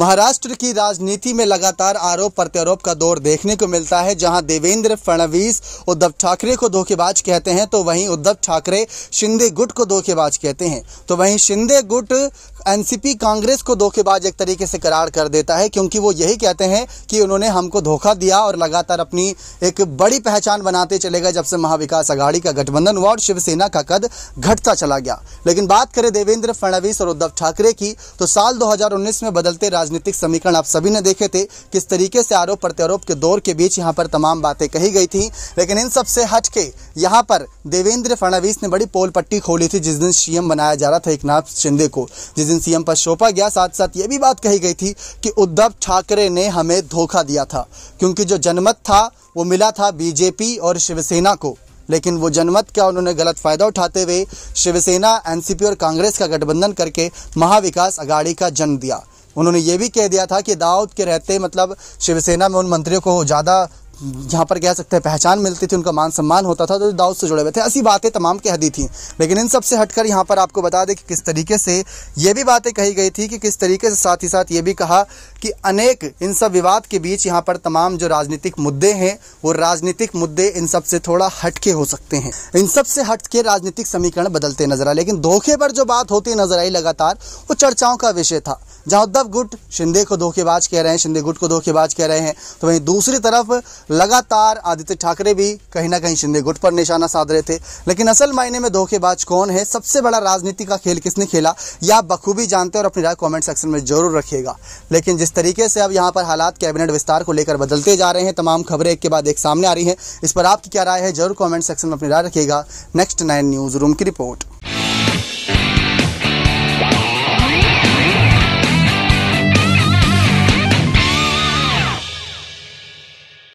महाराष्ट्र की राजनीति में लगातार आरोप प्रत्यारोप का दौर देखने को मिलता है जहां देवेंद्र फडणवीस उद्धव ठाकरे को धोखेबाज कहते हैं तो वहीं उद्धव ठाकरे शिंदे गुट को धोखेबाज कहते हैं तो वहीं शिंदे गुट एनसीपी कांग्रेस को धोखेबाज एक तरीके से करार कर देता है क्योंकि वो यही कहते हैं कि उन्होंने हमको धोखा दिया और लगातार अपनी एक बड़ी पहचान बनाते चले गए जब से महाविकास आघाड़ी का गठबंधन हुआ और शिवसेना का कद घटता चला गया लेकिन बात करें देवेंद्र फडणवीस और उद्धव ठाकरे की तो साल दो में बदलते राजनीतिक समीकरण आप सभी ने देखे थे किस तरीके से आरोप प्रत्यारोप के दौर के बीच यहाँ पर तमाम बातें कही गई थी लेकिन इन सबसे हट के यहाँ पर देवेंद्र फडणवीस ने बड़ी पोल पट्टी खोली थी जिस दिन सीएम बनाया जा रहा था एक शिंदे को जिस दिन सीएम पर सौंपा गया साथ साथ ये भी बात कही गई थी कि उद्धव ठाकरे ने हमें धोखा दिया था क्योंकि जो जनमत था वो मिला था बीजेपी और शिवसेना को लेकिन वो जनमत का उन्होंने गलत फायदा उठाते हुए शिवसेना एनसीपी और कांग्रेस का गठबंधन करके महाविकास अघाड़ी का जन्म दिया उन्होंने ये भी कह दिया था कि दाऊद के रहते मतलब शिवसेना में उन मंत्रियों को ज़्यादा जहाँ पर कह सकते हैं पहचान मिलती थी उनका मान सम्मान होता था तो दाऊद से जुड़े हुए थे ऐसी बातें तमाम कह दी थी लेकिन इन सबसे हटकर यहाँ पर आपको बता दें कि किस तरीके से ये भी बातें कही गई थी कि किस तरीके से साथ ही साथ ये भी कहा कि अनेक इन सब विवाद के बीच यहाँ पर तमाम जो राजनीतिक मुद्दे हैं वो राजनीतिक मुद्दे इन सब से थोड़ा हटके हो सकते हैं इन सब से हट के राजनीतिक समीकरण बदलते नजर आए लेकिन धोखे पर जो बात होती नजर आई लगातार वो चर्चाओं का विषय था जहां उद्धव गुट शिंदे को धोखेबाज कह रहे हैं शिंदे गुट को धोखेबाज कह रहे हैं तो वहीं दूसरी तरफ लगातार आदित्य ठाकरे भी कहीं ना कहीं शिंदे गुट पर निशाना साध रहे थे लेकिन असल मायने में धोखेबाज कौन है सबसे बड़ा राजनीति का खेल किसने खेला यह आप बखूबी जानते और अपनी राय कमेंट सेक्शन में जरूर रखिएगा लेकिन जिस तरीके से अब यहाँ पर हालात कैबिनेट विस्तार को लेकर बदलते जा रहे हैं तमाम खबरें एक के बाद एक सामने आ रही हैं इस पर आपकी क्या राय है जरूर कॉमेंट सेक्शन में अपनी राय रखिएगा नेक्स्ट नाइन न्यूज़ रूम की रिपोर्ट